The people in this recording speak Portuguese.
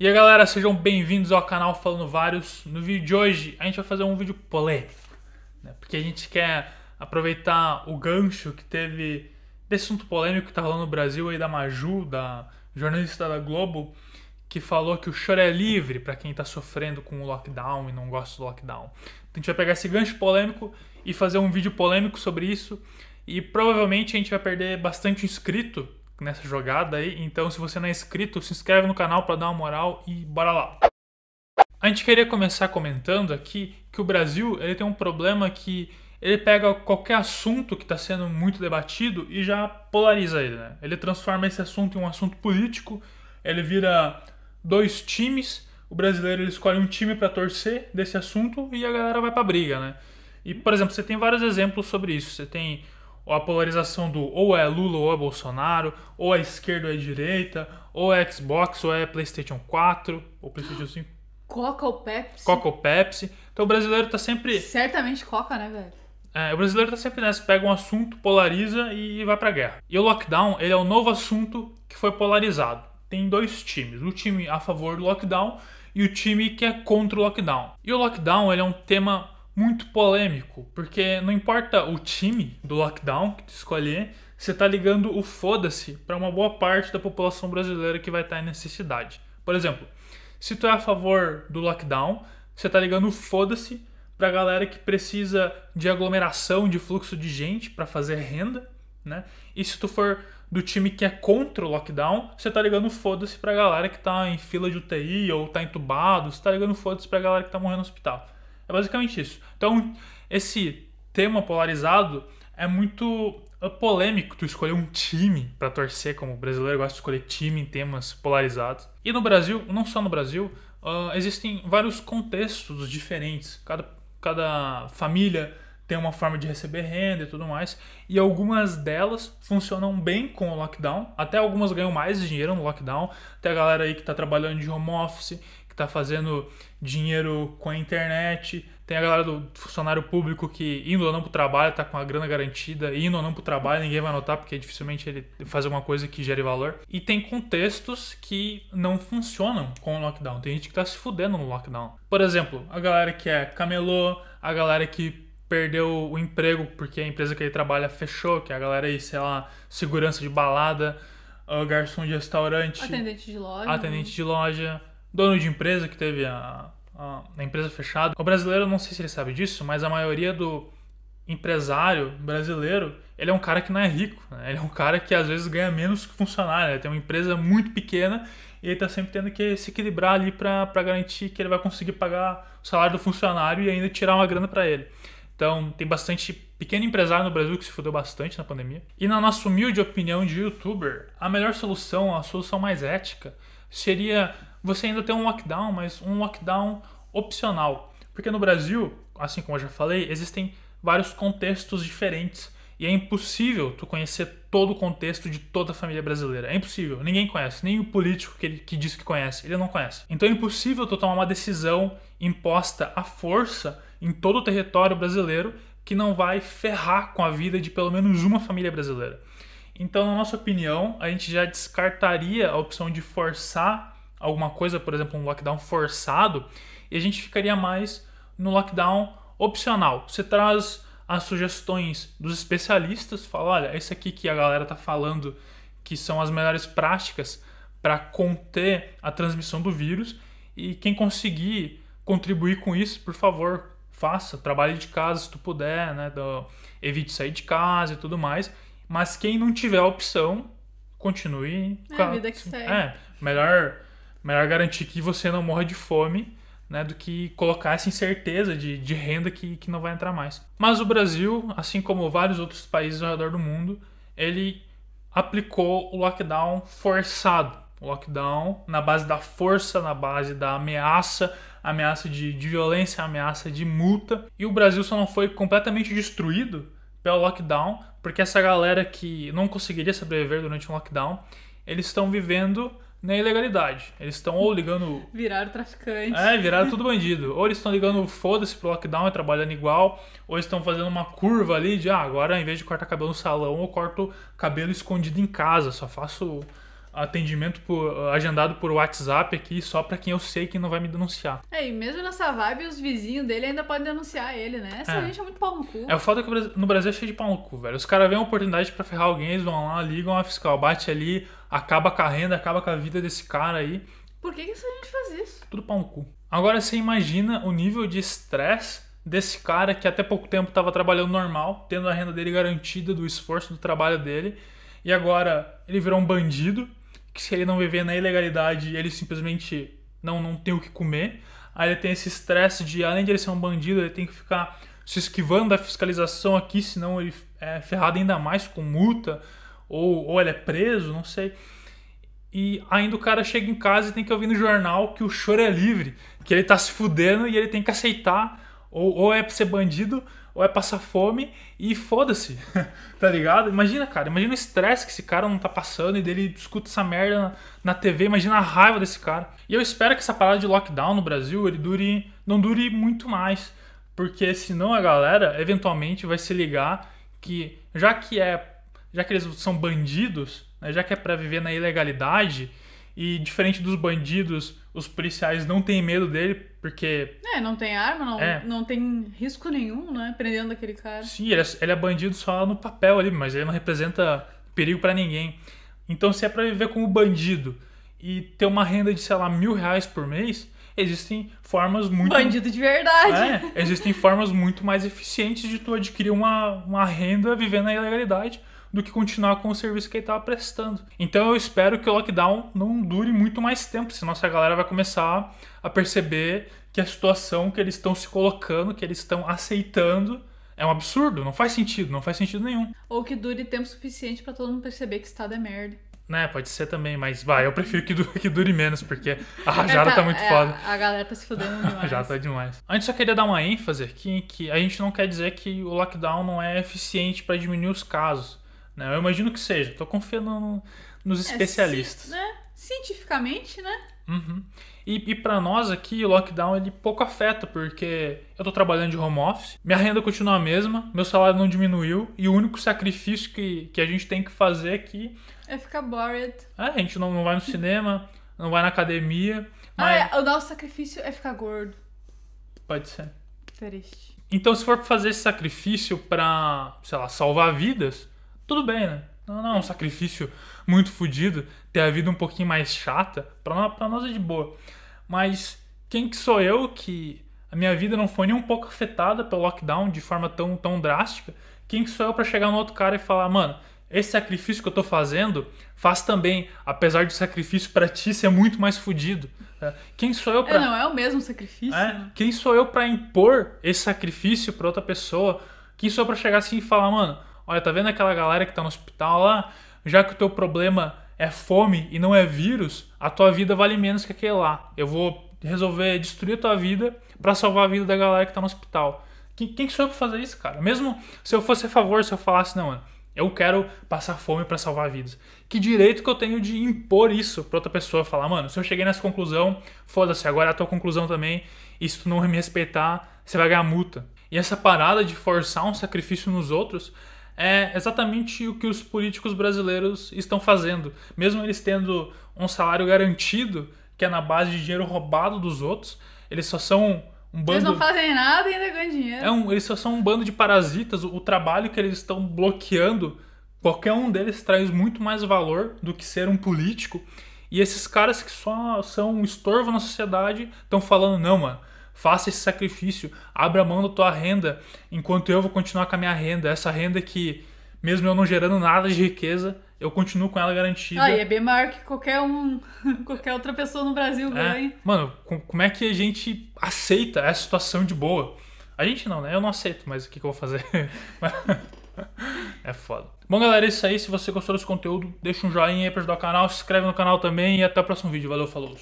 E aí galera, sejam bem-vindos ao canal Falando Vários. No vídeo de hoje a gente vai fazer um vídeo polêmico, né? porque a gente quer aproveitar o gancho que teve desse assunto polêmico que tá rolando no Brasil aí da Maju, da jornalista da Globo, que falou que o choro é livre para quem tá sofrendo com o lockdown e não gosta do lockdown. Então a gente vai pegar esse gancho polêmico e fazer um vídeo polêmico sobre isso e provavelmente a gente vai perder bastante inscrito nessa jogada aí. Então, se você não é inscrito, se inscreve no canal para dar uma moral e bora lá. A gente queria começar comentando aqui que o Brasil ele tem um problema que ele pega qualquer assunto que está sendo muito debatido e já polariza ele. Né? Ele transforma esse assunto em um assunto político, ele vira dois times. O brasileiro ele escolhe um time para torcer desse assunto e a galera vai para briga, né? E, por exemplo, você tem vários exemplos sobre isso. Você tem ou a polarização do ou é Lula ou é Bolsonaro, ou é esquerda ou é direita, ou é Xbox ou é PlayStation 4 ou PlayStation 5. Coca ou Pepsi. Coca ou Pepsi. Então o brasileiro tá sempre. Certamente Coca, né, velho? É, o brasileiro tá sempre nessa, pega um assunto, polariza e vai pra guerra. E o lockdown, ele é o um novo assunto que foi polarizado. Tem dois times, o time a favor do lockdown e o time que é contra o lockdown. E o lockdown, ele é um tema muito polêmico, porque não importa o time do lockdown que tu escolher, você tá ligando o foda-se para uma boa parte da população brasileira que vai estar tá em necessidade. Por exemplo, se tu é a favor do lockdown, você tá ligando o foda-se para galera que precisa de aglomeração, de fluxo de gente para fazer renda, né? E se tu for do time que é contra o lockdown, você tá ligando foda-se pra galera que tá em fila de UTI ou tá entubado, você tá ligando foda-se pra galera que tá morrendo no hospital. É basicamente isso. Então, esse tema polarizado é muito polêmico tu escolher um time para torcer, como o brasileiro gosta de escolher time em temas polarizados. E no Brasil, não só no Brasil, uh, existem vários contextos diferentes. Cada, cada família tem uma forma de receber renda e tudo mais. E algumas delas funcionam bem com o lockdown. Até algumas ganham mais dinheiro no lockdown. Tem a galera aí que está trabalhando de home office tá fazendo dinheiro com a internet. Tem a galera do funcionário público que, indo ou não pro trabalho, tá com a grana garantida. Indo ou não pro trabalho, ninguém vai notar, porque dificilmente ele faz alguma coisa que gere valor. E tem contextos que não funcionam com o lockdown. Tem gente que tá se fudendo no lockdown. Por exemplo, a galera que é camelô, a galera que perdeu o emprego porque a empresa que ele trabalha fechou, que é a galera aí, sei lá, segurança de balada, ah, garçom de restaurante, atendente de loja, atendente de loja, dono de empresa que teve a, a, a empresa fechada. O brasileiro, não sei se ele sabe disso, mas a maioria do empresário brasileiro, ele é um cara que não é rico. Né? Ele é um cara que às vezes ganha menos que funcionário. Ele né? tem uma empresa muito pequena e ele está sempre tendo que se equilibrar ali para garantir que ele vai conseguir pagar o salário do funcionário e ainda tirar uma grana para ele. Então, tem bastante pequeno empresário no Brasil que se fudeu bastante na pandemia. E na nossa humilde opinião de youtuber, a melhor solução, a solução mais ética, seria você ainda tem um lockdown, mas um lockdown opcional. Porque no Brasil, assim como eu já falei, existem vários contextos diferentes e é impossível tu conhecer todo o contexto de toda a família brasileira. É impossível. Ninguém conhece. Nem o político que, ele, que diz que conhece. Ele não conhece. Então é impossível tu tomar uma decisão imposta à força em todo o território brasileiro que não vai ferrar com a vida de pelo menos uma família brasileira. Então, na nossa opinião, a gente já descartaria a opção de forçar alguma coisa, por exemplo, um lockdown forçado, e a gente ficaria mais no lockdown opcional. Você traz as sugestões dos especialistas, fala, olha, esse aqui que a galera tá falando que são as melhores práticas para conter a transmissão do vírus e quem conseguir contribuir com isso, por favor, faça, trabalhe de casa se tu puder, né, do, evite sair de casa e tudo mais, mas quem não tiver a opção, continue. É, a vida que segue. É, melhor Melhor garantir que você não morra de fome né, do que colocar essa incerteza de, de renda que, que não vai entrar mais. Mas o Brasil, assim como vários outros países ao redor do mundo, ele aplicou o lockdown forçado. O lockdown na base da força, na base da ameaça, ameaça de, de violência, ameaça de multa. E o Brasil só não foi completamente destruído pelo lockdown, porque essa galera que não conseguiria sobreviver durante um lockdown, eles estão vivendo na ilegalidade. Eles estão ou ligando. Viraram traficante. É, viraram tudo bandido. Ou eles estão ligando foda-se pro lockdown e trabalhando igual. Ou eles estão fazendo uma curva ali de, ah, agora em vez de cortar cabelo no salão, eu corto cabelo escondido em casa. Só faço atendimento por, agendado por WhatsApp aqui só para quem eu sei que não vai me denunciar. É, e mesmo nessa vibe, os vizinhos dele ainda podem denunciar ele, né? Essa é. gente é muito pau no cu. É, o foda é que no Brasil é cheio de pau no cu, velho. Os caras veem uma oportunidade para ferrar alguém, eles vão lá, ligam a ah, fiscal, bate ali, acaba com a renda, acaba com a vida desse cara aí. Por que, que essa gente faz isso? Tudo pau no cu. Agora você imagina o nível de estresse desse cara que até pouco tempo estava trabalhando normal, tendo a renda dele garantida do esforço do trabalho dele, e agora ele virou um bandido, que se ele não viver na ilegalidade, ele simplesmente não, não tem o que comer. Aí ele tem esse estresse de, além de ele ser um bandido, ele tem que ficar se esquivando da fiscalização aqui, senão ele é ferrado ainda mais com multa ou, ou ele é preso, não sei. E ainda o cara chega em casa e tem que ouvir no jornal que o choro é livre, que ele tá se fudendo e ele tem que aceitar, ou, ou é ser bandido, ou é passar fome e foda-se, tá ligado? Imagina, cara, imagina o estresse que esse cara não tá passando e dele escuta essa merda na, na, TV, imagina a raiva desse cara. E eu espero que essa parada de lockdown no Brasil ele dure, não dure muito mais, porque senão a galera eventualmente vai se ligar que já que é já que eles são bandidos, né, já que é para viver na ilegalidade, e diferente dos bandidos, os policiais não têm medo dele, porque. É, não tem arma, não, é. não tem risco nenhum, né? Prendendo aquele cara. Sim, ele é, ele é bandido só no papel ali, mas ele não representa perigo para ninguém. Então, se é para viver como bandido e ter uma renda de, sei lá, mil reais por mês, existem formas muito. Bandido de verdade! É, existem formas muito mais eficientes de tu adquirir uma, uma renda vivendo na ilegalidade do que continuar com o serviço que ele estava prestando. Então eu espero que o lockdown não dure muito mais tempo, senão essa galera vai começar a perceber que a situação que eles estão se colocando, que eles estão aceitando, é um absurdo, não faz sentido, não faz sentido nenhum. Ou que dure tempo suficiente para todo mundo perceber que o estado é merda. Né, pode ser também, mas vai, eu prefiro que dure, que dure menos, porque a é, rajada tá é, tá, tá, muito é, foda. A galera tá se fudendo demais. Já rajada tá demais. A gente só queria dar uma ênfase aqui em que a gente não quer dizer que o lockdown não é eficiente para diminuir os casos. Não, né? eu imagino que seja. tô confiando no, nos é, especialistas. É, né? Cientificamente, né? Uhum. E, e para nós aqui, o lockdown ele pouco afeta, porque eu tô trabalhando de home office, minha renda continua a mesma, meu salário não diminuiu, e o único sacrifício que, que a gente tem que fazer aqui. É ficar bored. É, a gente não, não vai no cinema, não vai na academia. Ah, mas... Ah, é, o nosso sacrifício é ficar gordo. Pode ser. Triste. Então, se for fazer esse sacrifício para, sei lá, salvar vidas, tudo bem, né? Não, não é um sacrifício muito fodido ter a vida um pouquinho mais chata. Pra nós, pra nós é de boa. Mas quem que sou eu que a minha vida não foi nem um pouco afetada pelo lockdown de forma tão, tão drástica? Quem que sou eu para chegar no outro cara e falar, mano, esse sacrifício que eu tô fazendo faz também, apesar do sacrifício para ti ser muito mais fodido. É. Quem sou eu para. É, não é o mesmo sacrifício. É? Né? Quem sou eu para impor esse sacrifício para outra pessoa? Quem sou eu para chegar assim e falar, mano, Olha, tá vendo aquela galera que tá no hospital lá? Já que o teu problema é fome e não é vírus, a tua vida vale menos que aquele lá. Eu vou resolver destruir a tua vida para salvar a vida da galera que tá no hospital. Quem, quem sou eu pra fazer isso, cara? Mesmo se eu fosse a favor, se eu falasse, não, mano, eu quero passar fome para salvar vidas. Que direito que eu tenho de impor isso pra outra pessoa? Falar, mano, se eu cheguei nessa conclusão, foda-se, agora é a tua conclusão também. E se tu não me respeitar, você vai ganhar multa. E essa parada de forçar um sacrifício nos outros é exatamente o que os políticos brasileiros estão fazendo. Mesmo eles tendo um salário garantido, que é na base de dinheiro roubado dos outros, eles só são um bando. Eles não fazem nada e ainda ganham dinheiro. É um, eles só são um bando de parasitas. O, o trabalho que eles estão bloqueando, qualquer um deles traz muito mais valor do que ser um político. E esses caras que só são um estorvo na sociedade estão falando, não, mano Faça esse sacrifício, abra mão da tua renda, enquanto eu vou continuar com a minha renda. Essa renda que, mesmo eu não gerando nada de riqueza, eu continuo com ela garantida. Ah, e é bem maior que qualquer um, qualquer outra pessoa no Brasil é. ganha. É. Mano, como é que a gente aceita essa situação de boa? A gente não, né? Eu não aceito, mas o que, que eu vou fazer? é foda. Bom, galera, é isso aí. Se você gostou desse conteúdo, deixa um joinha aí pra ajudar o canal, se inscreve no canal também e até o próximo vídeo. Valeu, falou!